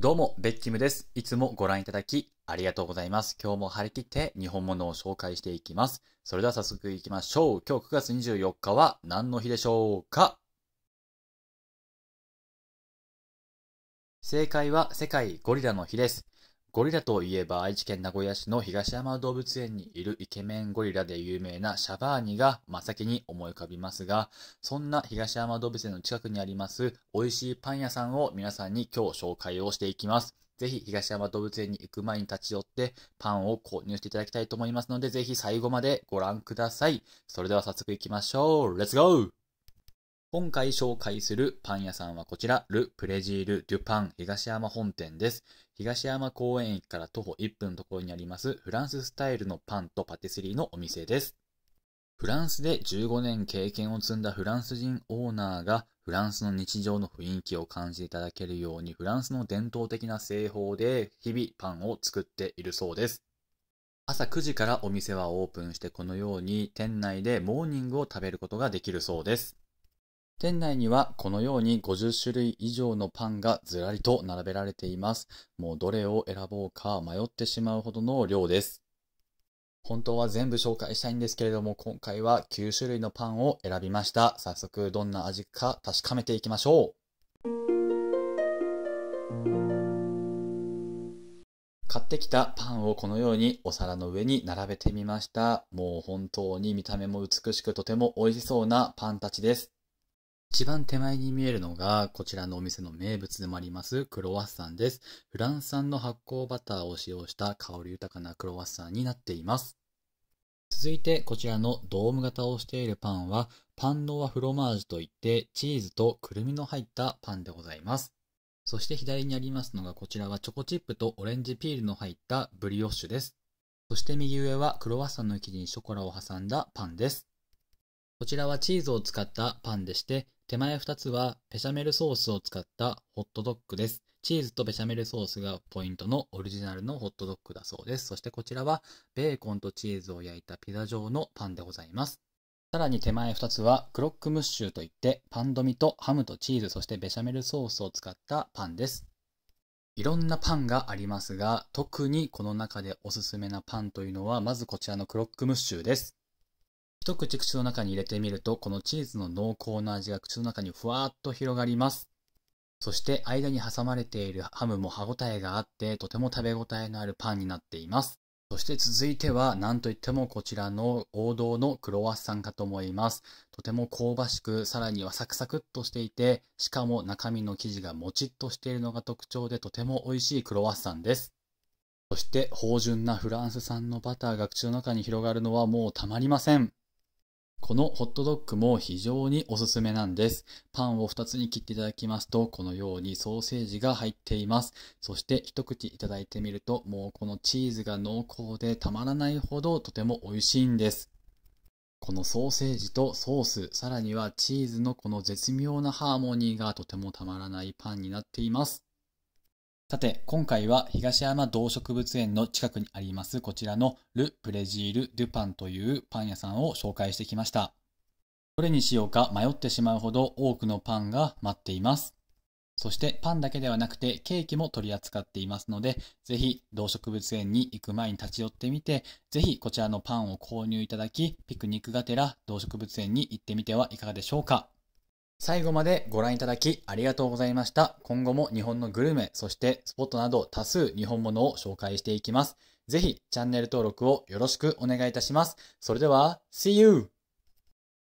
どうも、ベッキムです。いつもご覧いただきありがとうございます。今日も張り切って日本物を紹介していきます。それでは早速いきましょう。今日9月24日は何の日でしょうか正解は世界ゴリラの日です。ゴリラといえば愛知県名古屋市の東山動物園にいるイケメンゴリラで有名なシャバーニが真っ先に思い浮かびますが、そんな東山動物園の近くにあります美味しいパン屋さんを皆さんに今日紹介をしていきます。ぜひ東山動物園に行く前に立ち寄ってパンを購入していただきたいと思いますので、ぜひ最後までご覧ください。それでは早速行きましょう。レッツゴー今回紹介するパン屋さんはこちら、ル・プレジール・デュパン東山本店です。東山公園駅から徒歩1分のところにありますフランススタイルのパンとパティスリーのお店です。フランスで15年経験を積んだフランス人オーナーがフランスの日常の雰囲気を感じていただけるようにフランスの伝統的な製法で日々パンを作っているそうです。朝9時からお店はオープンしてこのように店内でモーニングを食べることができるそうです。店内にはこのように50種類以上のパンがずらりと並べられています。もうどれを選ぼうか迷ってしまうほどの量です。本当は全部紹介したいんですけれども、今回は9種類のパンを選びました。早速どんな味か確かめていきましょう。買ってきたパンをこのようにお皿の上に並べてみました。もう本当に見た目も美しくとても美味しそうなパンたちです。一番手前に見えるのが、こちらのお店の名物でもあります、クロワッサンです。フランス産の発酵バターを使用した香り豊かなクロワッサンになっています。続いて、こちらのドーム型をしているパンは、パンノワフロマージュといって、チーズとくるみの入ったパンでございます。そして左にありますのが、こちらはチョコチップとオレンジピールの入ったブリオッシュです。そして右上はクロワッサンの生地にショコラを挟んだパンです。こちらはチーズを使ったパンでして、手前2つはペシャメルソースを使ったホットドッグです。チーズとベシャメルソースがポイントのオリジナルのホットドッグだそうです。そしてこちらはベーコンとチーズを焼いたピザ状のパンでございます。さらに手前2つはクロックムッシュといってパンドミとハムとチーズそしてベシャメルソースを使ったパンです。いろんなパンがありますが、特にこの中でおすすめなパンというのは、まずこちらのクロックムッシュです。一口口の中に入れてみると、このチーズの濃厚な味が口の中にふわっと広がります。そして間に挟まれているハムも歯ごたえがあって、とても食べ応えのあるパンになっています。そして続いては、なんといってもこちらの王道のクロワッサンかと思います。とても香ばしく、さらにはサクサクっとしていて、しかも中身の生地がもちっとしているのが特徴でとても美味しいクロワッサンです。そして、芳醇なフランス産のバターが口の中に広がるのはもうたまりません。このホットドッグも非常におすすめなんです。パンを2つに切っていただきますと、このようにソーセージが入っています。そして一口いただいてみると、もうこのチーズが濃厚でたまらないほどとても美味しいんです。このソーセージとソース、さらにはチーズのこの絶妙なハーモニーがとてもたまらないパンになっています。さて、今回は東山動植物園の近くにありますこちらのル・プレジール・デュパンというパン屋さんを紹介してきました。どれにしようか迷ってしまうほど多くのパンが待っています。そしてパンだけではなくてケーキも取り扱っていますので、ぜひ動植物園に行く前に立ち寄ってみて、ぜひこちらのパンを購入いただき、ピクニックがてら動植物園に行ってみてはいかがでしょうか。最後までご覧いただきありがとうございました。今後も日本のグルメ、そしてスポットなど多数日本物を紹介していきます。ぜひチャンネル登録をよろしくお願いいたします。それでは、See you!